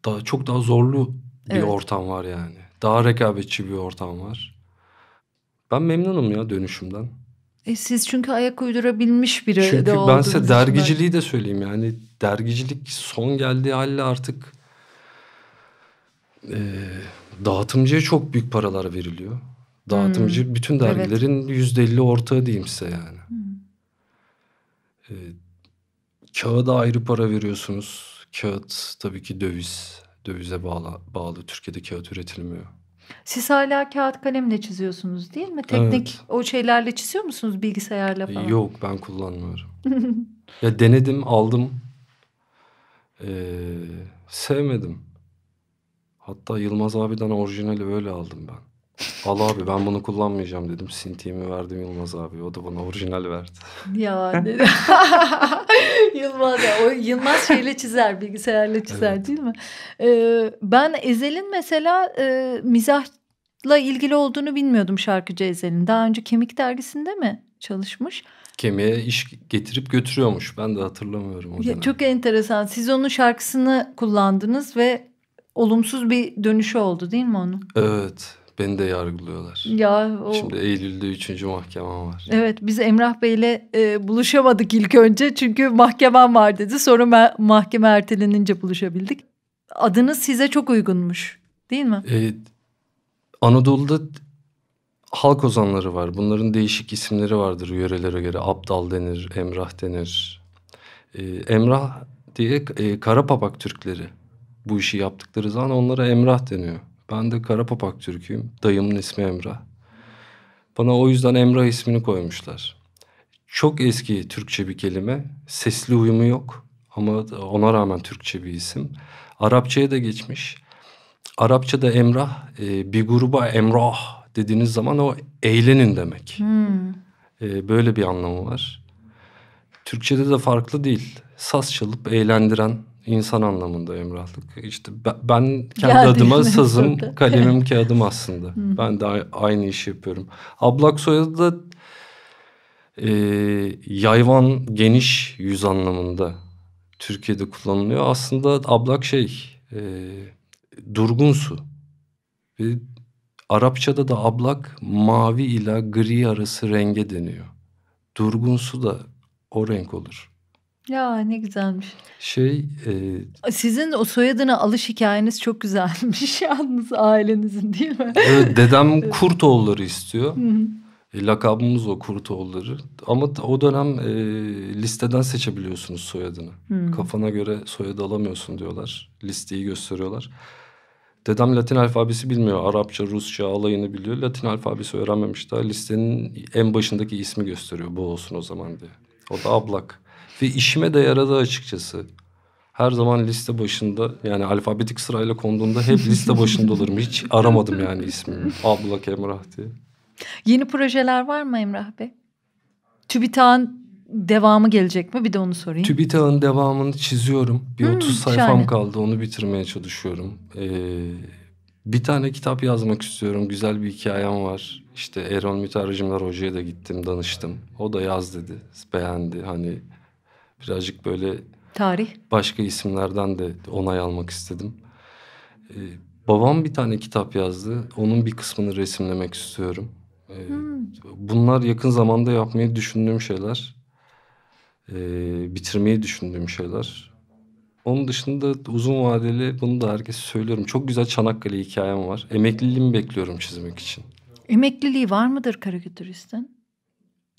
daha, çok daha zorlu bir evet. ortam var yani. Daha rekabetçi bir ortam var. Ben memnunum ya dönüşümden. E siz çünkü ayak uydurabilmiş biri çünkü de Çünkü ben size dergiciliği de söyleyeyim yani dergicilik son geldiği halde artık e, dağıtımcıya çok büyük paralar veriliyor. Dağıtımcı hmm. bütün dergilerin yüzde evet. elli ortağı diyeyim size yani. Hmm. E, kağıda ayrı para veriyorsunuz. Kağıt tabii ki döviz. Dövize bağlı, bağlı. Türkiye'de kağıt üretilmiyor. Siz hala kağıt kalemle çiziyorsunuz değil mi? Teknik evet. o şeylerle çiziyor musunuz bilgisayarla falan? Yok ben kullanmıyorum. [laughs] ya denedim aldım. Ee, sevmedim. Hatta Yılmaz abiden orijinali öyle aldım ben. Al abi ben bunu kullanmayacağım dedim. Sintiğimi verdim Yılmaz abi. O da bana orijinal verdi. Ya [laughs] dedi. [laughs] Yılmaz ya. O Yılmaz şeyle çizer. Bilgisayarla çizer evet. değil mi? Ee, ben Ezel'in mesela e, mizahla ilgili olduğunu bilmiyordum şarkıcı Ezel'in. Daha önce Kemik Dergisi'nde mi çalışmış? Kemiğe iş getirip götürüyormuş. Ben de hatırlamıyorum o dönemi. Çok enteresan. Siz onun şarkısını kullandınız ve olumsuz bir dönüşü oldu değil mi onun? Evet beni de yargılıyorlar. Ya o... Şimdi Eylül'de üçüncü mahkemem var. Evet biz Emrah Bey'le e, buluşamadık ilk önce çünkü mahkemem var dedi. Sonra mahkeme ertelenince buluşabildik. Adınız size çok uygunmuş değil mi? Evet. Anadolu'da halk ozanları var. Bunların değişik isimleri vardır yörelere göre. Abdal denir, Emrah denir. Ee, Emrah diye e, Karapapak Türkleri bu işi yaptıkları zaman onlara Emrah deniyor. Ben de Karapapak Türküyüm. Dayımın ismi Emra. Bana o yüzden Emra ismini koymuşlar. Çok eski Türkçe bir kelime. Sesli uyumu yok ama ona rağmen Türkçe bir isim. Arapçaya da geçmiş. Arapçada Emrah e, bir gruba Emrah dediğiniz zaman o eğlenin demek. Hmm. E, böyle bir anlamı var. Türkçede de farklı değil. Saz çalıp eğlendiren insan anlamında emrahlık. İşte ben kendi ya, adıma sazım, burada. kalemim, kağıdım aslında. ben de aynı işi yapıyorum. Ablak soyadı da e, yayvan, geniş yüz anlamında Türkiye'de kullanılıyor. Aslında ablak şey, e, durgun su. Ve Arapçada da ablak mavi ile gri arası renge deniyor. Durgun su da o renk olur. Ya ne güzelmiş. Şey e... sizin o soyadına alış hikayeniz çok güzelmiş [laughs] yalnız ailenizin değil mi? Evet dedem Kurtoğulları istiyor. E, lakabımız o Kurtoğulları. Ama o dönem e, listeden seçebiliyorsunuz soyadını. Kafana göre soyadı alamıyorsun diyorlar. Listeyi gösteriyorlar. Dedem Latin alfabesi bilmiyor. Arapça, Rusça alayını biliyor. Latin alfabesi öğrenmemiş daha. Listenin en başındaki ismi gösteriyor. Bu olsun o zaman diye. O da ablak. Ve işime de yaradı açıkçası. Her zaman liste başında yani alfabetik sırayla konduğunda hep liste [laughs] başında olurum. Hiç aramadım yani ismimi. Ablak Emrah diye. Yeni projeler var mı Emrah Bey? TÜBİTAK'ın devamı gelecek mi? Bir de onu sorayım. TÜBİTAK'ın devamını çiziyorum. Bir hmm, 30 sayfam şahane. kaldı. Onu bitirmeye çalışıyorum. Ee, bir tane kitap yazmak istiyorum. Güzel bir hikayem var. İşte Erol Mütercimler Hoca'ya da gittim, danıştım. O da yaz dedi. Beğendi. Hani Birazcık böyle tarih başka isimlerden de onay almak istedim. Ee, babam bir tane kitap yazdı. Onun bir kısmını resimlemek istiyorum. Ee, hmm. Bunlar yakın zamanda yapmayı düşündüğüm şeyler. Ee, bitirmeyi düşündüğüm şeyler. Onun dışında uzun vadeli bunu da herkese söylüyorum. Çok güzel Çanakkale hikayem var. Emekliliğimi bekliyorum çizmek için. Emekliliği var mıdır karikatüristin?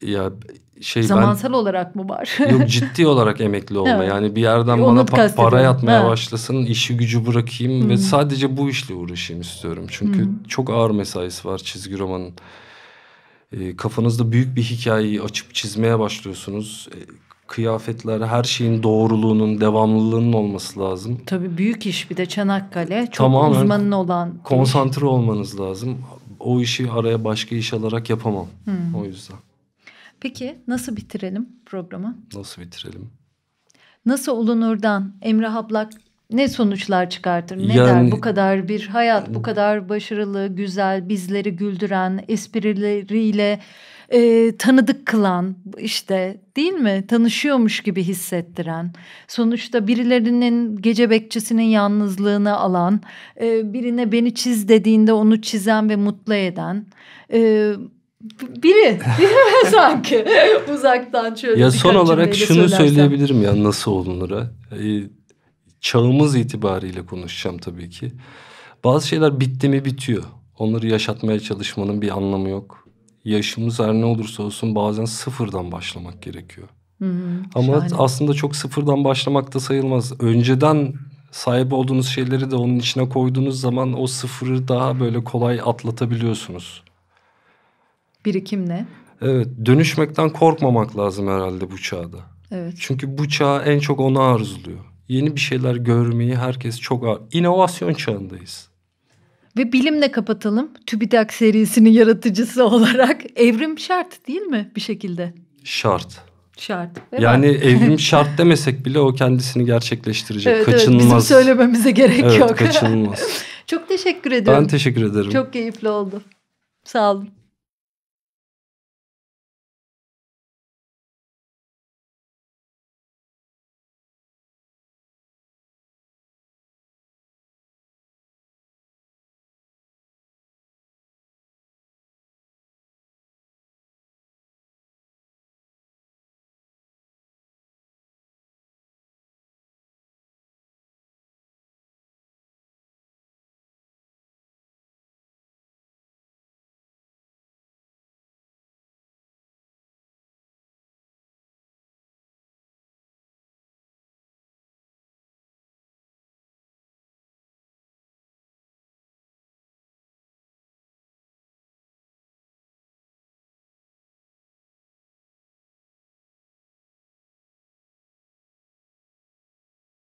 ya şey zamansal ben, olarak mı var? yok ciddi olarak emekli [laughs] olma. Evet. Yani bir yerden e, bana pa- para yatmaya ha. başlasın, işi gücü bırakayım hmm. ve sadece bu işle uğraşayım istiyorum. Çünkü hmm. çok ağır mesaisi var çizgi romanın. E, kafanızda büyük bir hikayeyi açıp çizmeye başlıyorsunuz. E, kıyafetler, her şeyin doğruluğunun, devamlılığının olması lazım. Tabii büyük iş bir de Çanakkale. Çok Tamamen uzmanın olan. Konsantre olmanız lazım. O işi araya başka iş alarak yapamam. Hmm. O yüzden. Peki nasıl bitirelim programı? Nasıl bitirelim? Nasıl olunurdan Emre Hablak ne sonuçlar çıkartır? Ne yani, der bu kadar bir hayat, bu e, kadar başarılı, güzel, bizleri güldüren, esprileriyle e, tanıdık kılan işte değil mi? Tanışıyormuş gibi hissettiren. Sonuçta birilerinin gece bekçisinin yalnızlığını alan, e, birine beni çiz dediğinde onu çizen ve mutlu eden... E, biri [laughs] sanki uzaktan şöyle. Ya son olarak şunu söylersem. söyleyebilirim ya nasıl olunura. Ee, çağımız itibariyle konuşacağım tabii ki. Bazı şeyler bitti mi bitiyor. Onları yaşatmaya çalışmanın bir anlamı yok. Yaşımız her ne olursa olsun bazen sıfırdan başlamak gerekiyor. Hı hı, Ama şahane. aslında çok sıfırdan başlamak da sayılmaz. Önceden sahip olduğunuz şeyleri de onun içine koyduğunuz zaman o sıfırı daha böyle kolay atlatabiliyorsunuz birikimle. Evet dönüşmekten korkmamak lazım herhalde bu çağda. Evet. Çünkü bu çağ en çok onu arzuluyor. Yeni bir şeyler görmeyi herkes çok ar... İnovasyon çağındayız. Ve bilimle kapatalım. TÜBİTAK serisinin yaratıcısı [laughs] olarak evrim şart değil mi bir şekilde? Şart. Şart. Değil yani mi? [laughs] evrim şart demesek bile o kendisini gerçekleştirecek. Evet, kaçınılmaz. Evet, bizim söylememize gerek evet, yok. [laughs] Kaçınılmaz. Çok teşekkür ederim. Ben teşekkür ederim. Çok keyifli oldu. Sağ olun.